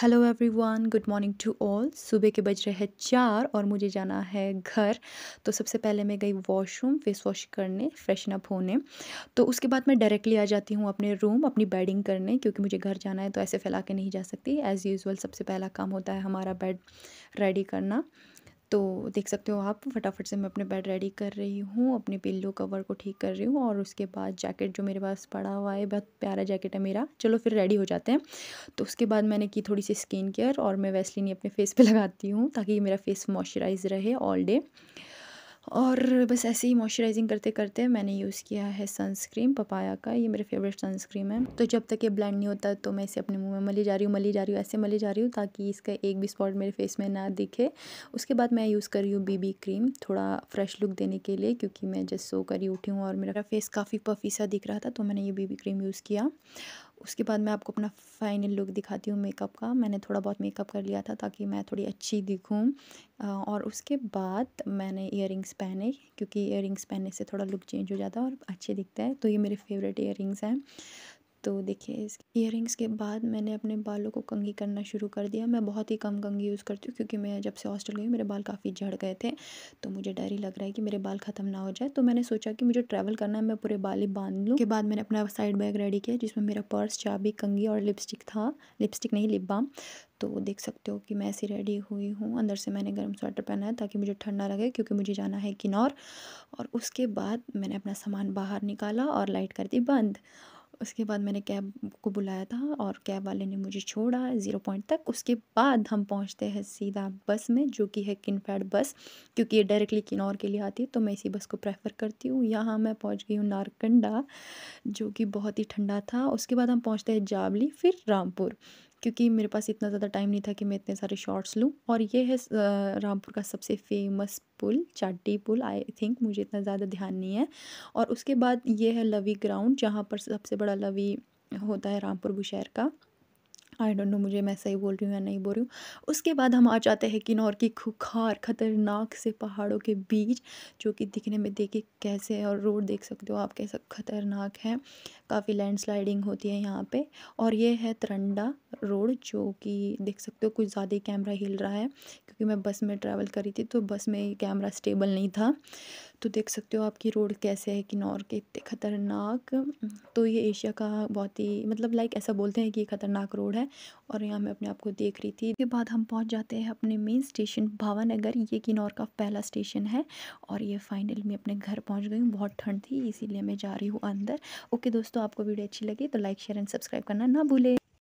hello everyone good morning to all सुबह के बज रहे हैं चार और मुझे जाना है घर तो सबसे पहले मैं गई वॉशरूम फेस वॉश करने फ्रेशन अप होने तो उसके बाद मैं डायरेक्टली आ जाती हूँ अपने रूम अपनी बेडिंग करने क्योंकि मुझे घर जाना है तो ऐसे फैला के नहीं जा सकती एज़ यूज़ुअल सबसे पहला काम होता है हमारा बेड रेडी करना तो देख सकते हो आप फटाफट से मैं अपने बेड रेडी कर रही हूँ अपने पिल्लो कवर को ठीक कर रही हूँ और उसके बाद जैकेट जो मेरे पास पड़ा हुआ है बहुत प्यारा जैकेट है मेरा चलो फिर रेडी हो जाते हैं तो उसके बाद मैंने की थोड़ी सी स्किन केयर और मैं वैसलिन अपने फेस पर लगाती हूँ ताकि मेरा फेस मॉइस्चराइज रहे ऑल डे और बस ऐसे ही मॉइस्चराइजिंग करते करते मैंने यूज़ किया है सनस्क्रीन पपाया का ये मेरे फेवरेट सनस्क्रीन है तो जब तक ये ब्लेंड नहीं होता तो मैं इसे अपने मुंह में मली जा रही हूँ मली जा रही हूँ ऐसे मली जा रही हूँ ताकि इसका एक भी स्पॉट मेरे फेस में ना दिखे उसके बाद मैं यूज़ कर रही हूँ बीबी क्रीम थोड़ा फ्रेश लुक देने के लिए क्योंकि मैं जस्ट सो कर ही उठी हूँ और मेरा फेस काफ़ी पफीसा दिख रहा था तो मैंने ये बीबी क्रीम यूज़ किया उसके बाद मैं आपको अपना फाइनल लुक दिखाती हूँ मेकअप का मैंने थोड़ा बहुत मेकअप कर लिया था ताकि मैं थोड़ी अच्छी दिखूँ और उसके बाद मैंने इयर पहने क्योंकि इयर पहनने से थोड़ा लुक चेंज हो जाता है और अच्छे दिखता है तो ये मेरे फेवरेट इयर हैं तो देखिए इस ईयरिंग्स के बाद मैंने अपने बालों को कंगी करना शुरू कर दिया मैं बहुत ही कम कंगी यूज़ करती हूँ क्योंकि मैं जब से हॉस्टल गई मेरे बाल काफ़ी झड़ गए थे तो मुझे डर ही लग रहा है कि मेरे बाल ख़त्म ना हो जाए तो मैंने सोचा कि मुझे ट्रैवल करना है मैं पूरे बाल ही बांध लूँ के बाद मैंने अपना साइड बैग रेडी किया जिसमें मेरा पर्स चाबी कंगी और लिपस्टिक था लिपस्टिक नहीं लिप बाम तो देख सकते हो कि मैं ऐसी रेडी हुई हूँ अंदर से मैंने गर्म स्वेटर पहना है ताकि मुझे ठंड ना लगे क्योंकि मुझे जाना है किन्नौर और उसके बाद मैंने अपना सामान बाहर निकाला और लाइट कर दी बंद उसके बाद मैंने कैब को बुलाया था और कैब वाले ने मुझे छोड़ा ज़ीरो पॉइंट तक उसके बाद हम पहुंचते हैं सीधा बस में जो कि है किनफेड बस क्योंकि ये डायरेक्टली किन्नौर के लिए आती है तो मैं इसी बस को प्रेफर करती हूँ यहाँ मैं पहुँच गई हूँ नारकंडा जो कि बहुत ही ठंडा था उसके बाद हम पहुँचते हैं जावली फिर रामपुर क्योंकि मेरे पास इतना ज़्यादा टाइम नहीं था कि मैं इतने सारे शॉट्स लूँ और ये है रामपुर का सबसे फेमस पुल चाटी पुल आई थिंक मुझे इतना ज़्यादा ध्यान नहीं है और उसके बाद ये है लवी ग्राउंड जहाँ पर सबसे बड़ा लवी होता है रामपुर बुशहर का आई डोंट नो मुझे मैं सही बोल रही हूँ या नहीं बोल रही हूँ उसके बाद हम आ जाते हैं किन्नौर की खुखार ख़तरनाक से पहाड़ों के बीच जो कि दिखने में देखिए कैसे और रोड देख सकते हो आप कैसा ख़तरनाक है काफ़ी लैंडस्लाइडिंग होती है यहाँ पे और ये है तरंडा रोड जो कि देख सकते हो कुछ ज़्यादा ही कैमरा हिल रहा है क्योंकि मैं बस में ट्रैवल करी थी तो बस में कैमरा स्टेबल नहीं था तो देख सकते हो आपकी रोड कैसे है किन्नौर के इतने ख़तरनाक तो ये एशिया का बहुत ही मतलब लाइक ऐसा बोलते हैं कि ये ख़तरनाक रोड है और यहाँ मैं अपने आप को देख रही थी इसके बाद हम पहुँच जाते हैं अपने मेन स्टेशन भावानगर ये किन्नौर का पहला स्टेशन है और ये फाइनल मैं अपने घर पहुँच गई हूँ बहुत ठंड थी इसीलिए मैं जा रही हूँ अंदर ओके दोस्तों दोस्तों आपको वीडियो अच्छी लगी तो लाइक शेयर एंड सब्सक्राइब करना ना भूलें